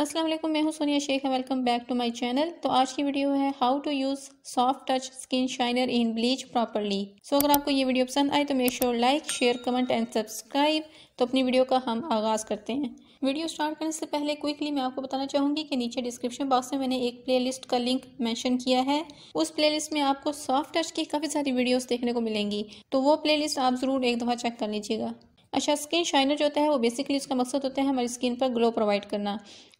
अस्सलाम वालेकुम मैं हूं सोनिया शेख है welcome back to my channel तो आज की वीडियो है how to use soft touch skin shiner in bleach properly so अगर आपको ये वीडियो पसंद आए तो make sure like share comment and subscribe तो अपनी वीडियो का हम आगाज़ करते हैं वीडियो स्टार्ट करने से पहले क्विकली मैं आपको बताना चाहूँगी कि नीचे डिस्क्रिप्शन बॉक्स में मैंने एक प्लेलिस्ट का लिंक मेंशन किया है उस प्लेलिस्ट में आपको सॉफ्ट टच की काफ़ी सारी वीडियोस देखने को मिलेंगी तो वो प्लेलिस्ट आप ज़रूर एक दफ़ा चेक कर लीजिएगा अच्छा स्किन शाइनर जो होता है वो बेसिकली उसका मकसद होता है हमारी स्किन पर ग्लो प्रोवाइड करना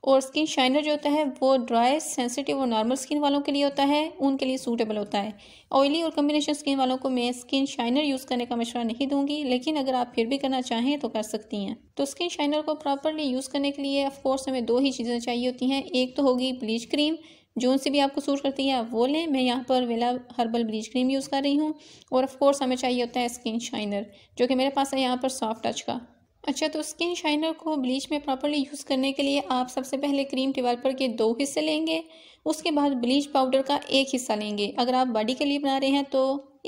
और स्किन शाइनर जो होता है वो ड्राई सेंसिटिव और नॉर्मल स्किन वालों के लिए होता है उनके लिए सूटेबल होता है ऑयली और कम्बिनेशन स्किन वालों को मैं स्किन शाइनर यूज़ करने का मशवरा नहीं दूंगी लेकिन अगर आप फिर भी करना चाहें तो कर सकती हैं तो स्किन शाइनर को प्रॉपरली यूज़ करने के लिए ऑफकोर्स हमें दो ही चीज़ें चाहिए होती हैं एक तो होगी ब्लीच क्रीम जोन से भी आपको सूट करती है वो लें मैं यहाँ पर वेला हर्बल ब्लीच क्रीम यूज़ कर रही हूँ और ऑफ़ कोर्स हमें चाहिए होता है स्किन शाइनर जो कि मेरे पास है यहाँ पर सॉफ्ट टच का अच्छा तो स्किन शाइनर को ब्लीच में प्रॉपरली यूज़ करने के लिए आप सबसे पहले क्रीम डिवेलपर के दो हिस्से लेंगे उसके बाद ब्लीच पाउडर का एक हिस्सा लेंगे अगर आप बॉडी के लिए बना रहे हैं तो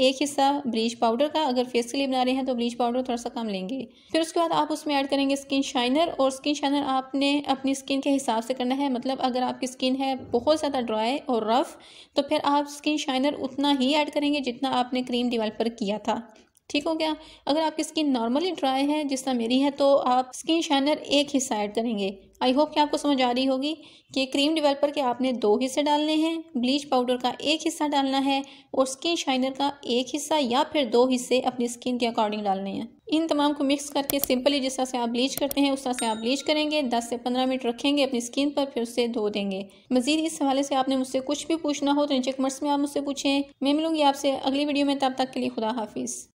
एक हिस्सा ब्लीच पाउडर का अगर फेस के लिए बना रहे हैं तो ब्लीच पाउडर थोड़ा सा कम लेंगे फिर उसके बाद आप उसमें ऐड करेंगे स्किन शाइनर और स्किन शाइनर आपने अपनी स्किन के हिसाब से करना है मतलब अगर आपकी स्किन है बहुत ज़्यादा ड्राई और रफ़ तो फिर आप स्किन शाइनर उतना ही ऐड करेंगे जितना आपने क्रीम दीवार पर किया था ठीक हो गया अगर आपकी स्किन नॉर्मली ड्राई है जिस तरह मेरी है तो आप स्किन शाइनर एक ही साइड करेंगे आई होप कि आपको समझ आ रही होगी कि क्रीम डिवेलपर के आपने दो हिस्से डालने हैं ब्लीच पाउडर का एक हिस्सा डालना है और स्किन शाइनर का एक हिस्सा या फिर दो हिस्से अपनी स्किन के अकॉर्डिंग डालने हैं इन तमाम को मिक्स करके सिंपली जिस तरह से आप ब्लीच करते हैं उस तरह से आप ब्लीच करेंगे 10 से 15 मिनट रखेंगे अपनी स्किन पर फिर उसे धो देंगे मजीद इस हवाले से आपने मुझसे कुछ भी पूछना हो तो नीचे कमर्स में आप मुझसे पूछें मैं मिलूंगी आपसे अगली वीडियो में तब तक के लिए खुदा हाफिज़